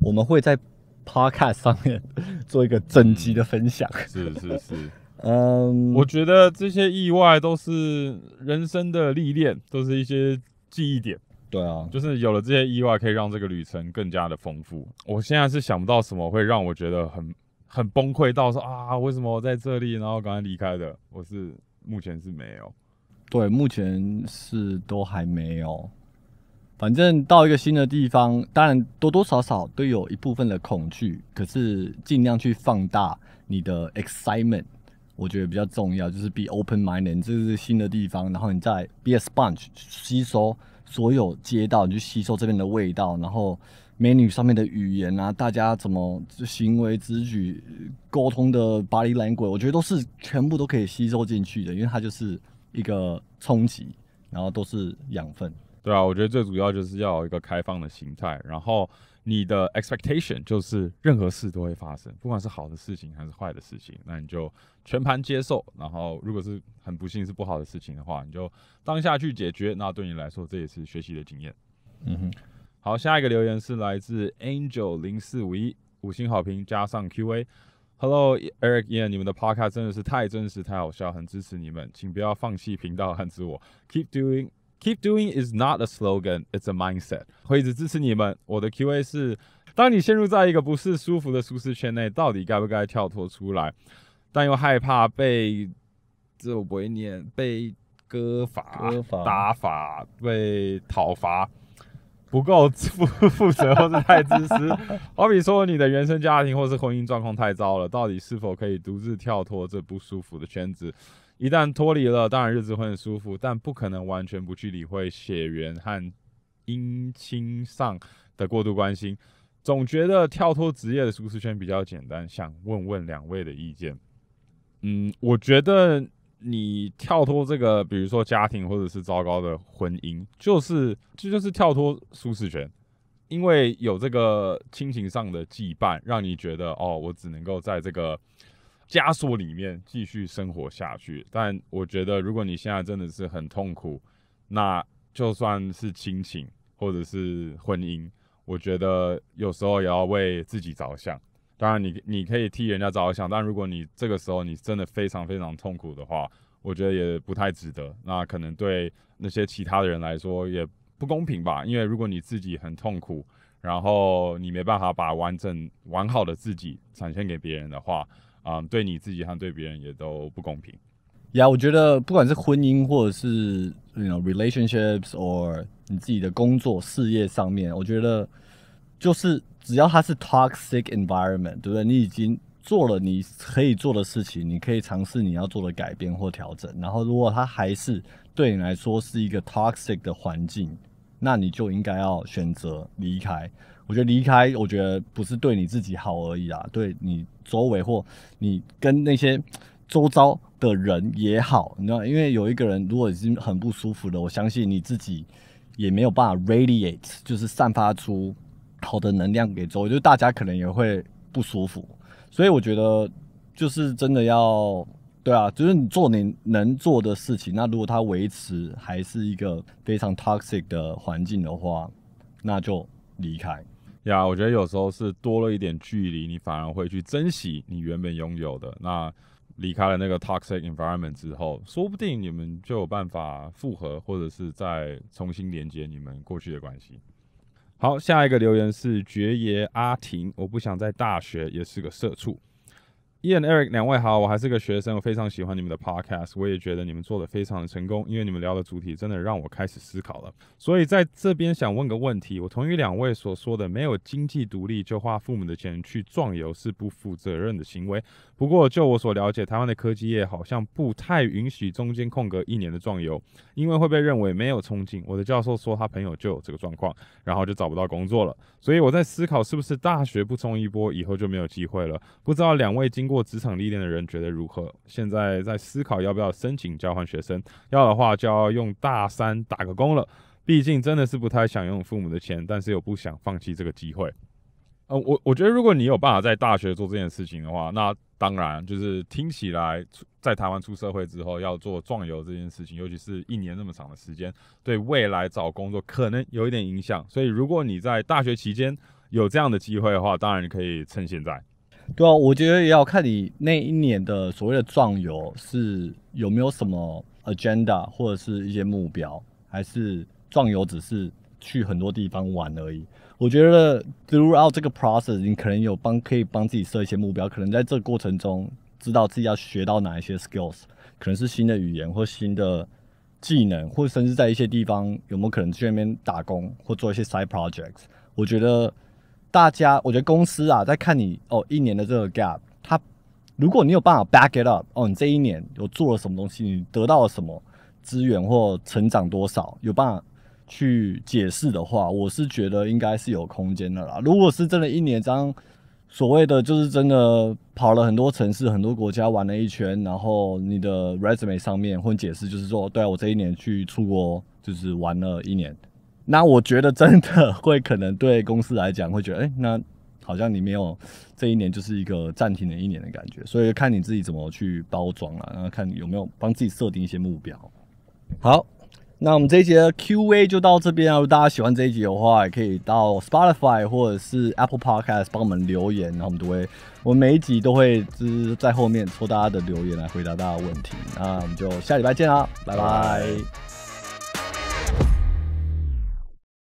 我们会在 podcast 上面做一个整集的分享。是是是，嗯，我觉得这些意外都是人生的历练，都是一些记忆点。对啊，就是有了这些意外，可以让这个旅程更加的丰富。我现在是想不到什么会让我觉得很很崩溃，到说啊，为什么我在这里，然后赶快离开的。我是目前是没有。对，目前是都还没有。反正到一个新的地方，当然多多少少都有一部分的恐惧，可是尽量去放大你的 excitement，我觉得比较重要，就是 be open mind。e d 这是新的地方，然后你再 be a sponge 吸收所有街道，你去吸收这边的味道，然后美女上面的语言啊，大家怎么行为之举沟通的 body language，我觉得都是全部都可以吸收进去的，因为它就是。一个冲击，然后都是养分。对啊，我觉得最主要就是要有一个开放的心态，然后你的 expectation 就是任何事都会发生，不管是好的事情还是坏的事情，那你就全盘接受。然后如果是很不幸是不好的事情的话，你就当下去解决。那对你来说，这也是学习的经验。嗯哼。好，下一个留言是来自 Angel 零四五一五星好评加上 Q A。Hello Eric Yan，你们的 podcast 真的是太真实、太好笑，很支持你们，请不要放弃频道和自我，Keep doing，Keep doing is not a slogan，it's a mindset，会一直支持你们。我的 QA 是：当你陷入在一个不是舒服的舒适圈内，到底该不该跳脱出来？但又害怕被……这我不会念，被割法、打法、被讨伐。不够负负责，或是太自私，好比说你的原生家庭或是婚姻状况太糟了，到底是否可以独自跳脱这不舒服的圈子？一旦脱离了，当然日子会很舒服，但不可能完全不去理会血缘和姻亲上的过度关心，总觉得跳脱职业的舒适圈比较简单，想问问两位的意见。嗯，我觉得。你跳脱这个，比如说家庭或者是糟糕的婚姻，就是就就是跳脱舒适圈，因为有这个亲情上的羁绊，让你觉得哦，我只能够在这个枷锁里面继续生活下去。但我觉得，如果你现在真的是很痛苦，那就算是亲情或者是婚姻，我觉得有时候也要为自己着想。当然，你你可以替人家着想，但如果你这个时候你真的非常非常痛苦的话，我觉得也不太值得。那可能对那些其他的人来说也不公平吧，因为如果你自己很痛苦，然后你没办法把完整完好的自己展现给别人的话，嗯，对你自己和对别人也都不公平。呀，我觉得不管是婚姻或者是 you know relationships or 你自己的工作事业上面，我觉得。就是只要它是 toxic environment，对不对？你已经做了你可以做的事情，你可以尝试你要做的改变或调整。然后如果它还是对你来说是一个 toxic 的环境，那你就应该要选择离开。我觉得离开，我觉得不是对你自己好而已啊，对你周围或你跟那些周遭的人也好，你知道，因为有一个人如果已经很不舒服了，我相信你自己也没有办法 radiate，就是散发出。好的能量给周围，就大家可能也会不舒服，所以我觉得就是真的要，对啊，就是你做你能做的事情。那如果它维持还是一个非常 toxic 的环境的话，那就离开。呀，我觉得有时候是多了一点距离，你反而会去珍惜你原本拥有的。那离开了那个 toxic environment 之后，说不定你们就有办法复合，或者是再重新连接你们过去的关系。好，下一个留言是爵爷阿婷，我不想在大学也是个社畜。Ian Eric 两位好，我还是个学生，我非常喜欢你们的 Podcast，我也觉得你们做的非常的成功，因为你们聊的主题真的让我开始思考了。所以在这边想问个问题，我同意两位所说的，没有经济独立就花父母的钱去壮游是不负责任的行为。不过就我所了解，台湾的科技业好像不太允许中间空格一年的壮游，因为会被认为没有冲劲。我的教授说他朋友就有这个状况，然后就找不到工作了。所以我在思考是不是大学不冲一波，以后就没有机会了。不知道两位今过职场历练的人觉得如何？现在在思考要不要申请交换学生？要的话就要用大三打个工了。毕竟真的是不太想用父母的钱，但是又不想放弃这个机会。呃，我我觉得如果你有办法在大学做这件事情的话，那当然就是听起来在台湾出社会之后要做壮游这件事情，尤其是一年那么长的时间，对未来找工作可能有一点影响。所以如果你在大学期间有这样的机会的话，当然你可以趁现在。对啊，我觉得也要看你那一年的所谓的壮游是有没有什么 agenda 或者是一些目标，还是壮游只是去很多地方玩而已。我觉得 throughout 这个 process，你可能有帮可以帮自己设一些目标，可能在这过程中知道自己要学到哪一些 skills，可能是新的语言或新的技能，或甚至在一些地方有没有可能去那边打工或做一些 side projects。我觉得。大家，我觉得公司啊，在看你哦一年的这个 gap，它如果你有办法 back it up，哦，你这一年有做了什么东西，你得到了什么资源或成长多少，有办法去解释的话，我是觉得应该是有空间的啦。如果是真的一年，这样所谓的就是真的跑了很多城市、很多国家玩了一圈，然后你的 resume 上面会解释，就是说，对我这一年去出国就是玩了一年。那我觉得真的会可能对公司来讲会觉得，哎，那好像你没有这一年就是一个暂停的一年的感觉，所以看你自己怎么去包装了，然后看有没有帮自己设定一些目标。好，那我们这一节 Q A 就到这边，啊，如果大家喜欢这一集的话，也可以到 Spotify 或者是 Apple Podcast 帮我们留言，然后我们都会，我们每一集都会就是在后面抽大家的留言来回答大家问题。那我们就下礼拜见啦，拜拜。